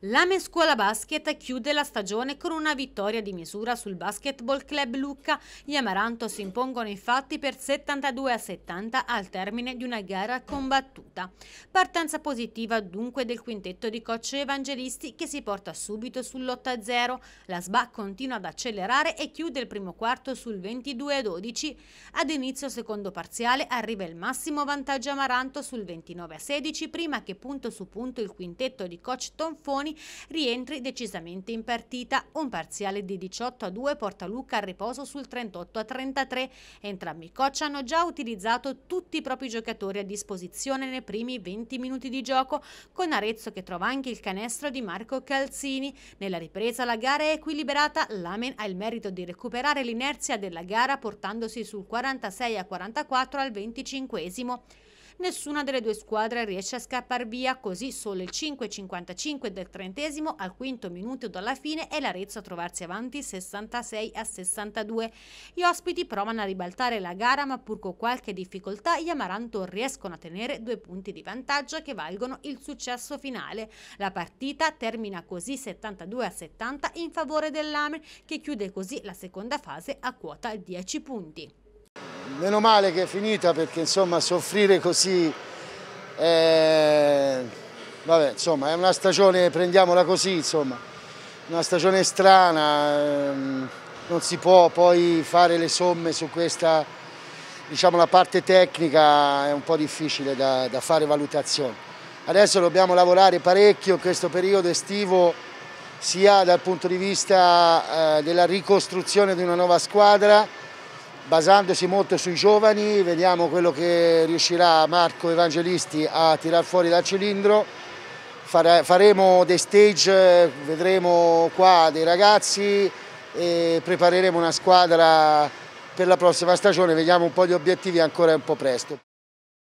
La Mescuola Basket chiude la stagione con una vittoria di misura sul Basketball Club Lucca. Gli Amaranto si impongono infatti per 72 a 70 al termine di una gara combattuta. Partenza positiva dunque del quintetto di coach Evangelisti che si porta subito sull'8-0. La SBA continua ad accelerare e chiude il primo quarto sul 22-12. Ad inizio secondo parziale arriva il massimo vantaggio Amaranto sul 29-16 prima che punto su punto il quintetto di coach Tonfoni Berlusconi rientri decisamente in partita. Un parziale di 18 a 2 porta Luca a riposo sul 38 a 33. Entrambi i coach hanno già utilizzato tutti i propri giocatori a disposizione nei primi 20 minuti di gioco, con Arezzo che trova anche il canestro di Marco Calzini. Nella ripresa la gara è equilibrata, Lamen ha il merito di recuperare l'inerzia della gara portandosi sul 46 a 44 al 25 esimo. Nessuna delle due squadre riesce a scappar via, così solo il 5-55 del trentesimo al quinto minuto dalla fine è l'Arezzo a trovarsi avanti 66 a 62. Gli ospiti provano a ribaltare la gara ma pur con qualche difficoltà gli Amaranto riescono a tenere due punti di vantaggio che valgono il successo finale. La partita termina così 72 a 70 in favore dell'Amen che chiude così la seconda fase a quota 10 punti meno male che è finita perché insomma soffrire così è, eh, vabbè, insomma, è una stagione, prendiamola così, insomma, una stagione strana, ehm, non si può poi fare le somme su questa, diciamo la parte tecnica è un po' difficile da, da fare valutazione. Adesso dobbiamo lavorare parecchio in questo periodo estivo sia dal punto di vista eh, della ricostruzione di una nuova squadra basandosi molto sui giovani, vediamo quello che riuscirà Marco Evangelisti a tirar fuori dal cilindro, faremo dei stage, vedremo qua dei ragazzi e prepareremo una squadra per la prossima stagione, vediamo un po' gli obiettivi ancora un po' presto.